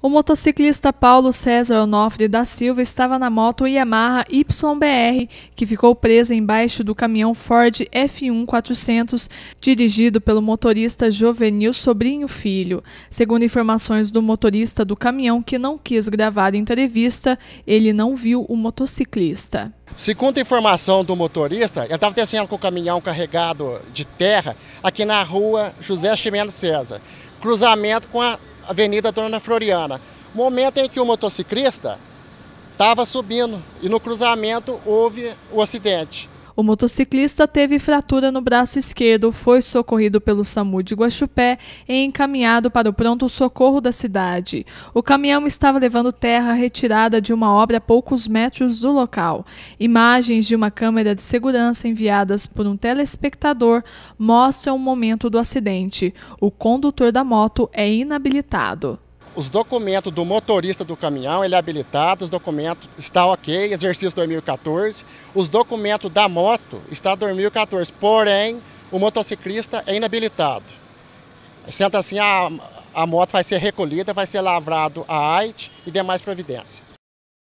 O motociclista Paulo César Onofre da Silva estava na moto Yamaha YBR, que ficou presa embaixo do caminhão Ford F1 400, dirigido pelo motorista Jovenil Sobrinho Filho. Segundo informações do motorista do caminhão, que não quis gravar entrevista, ele não viu o motociclista. Segundo a informação do motorista, eu estava descendo com o caminhão carregado de terra aqui na rua José Chimeno César, cruzamento com a Avenida Dona Floriana. Momento em que o motociclista estava subindo e no cruzamento houve o acidente. O motociclista teve fratura no braço esquerdo, foi socorrido pelo SAMU de Guaxupé e encaminhado para o pronto-socorro da cidade. O caminhão estava levando terra retirada de uma obra a poucos metros do local. Imagens de uma câmera de segurança enviadas por um telespectador mostram o momento do acidente. O condutor da moto é inabilitado os documentos do motorista do caminhão, ele é habilitado, os documentos está ok, exercício 2014. Os documentos da moto está 2014, porém o motociclista é inabilitado. Senta assim, a, a moto vai ser recolhida, vai ser lavrado a AIT e demais providências.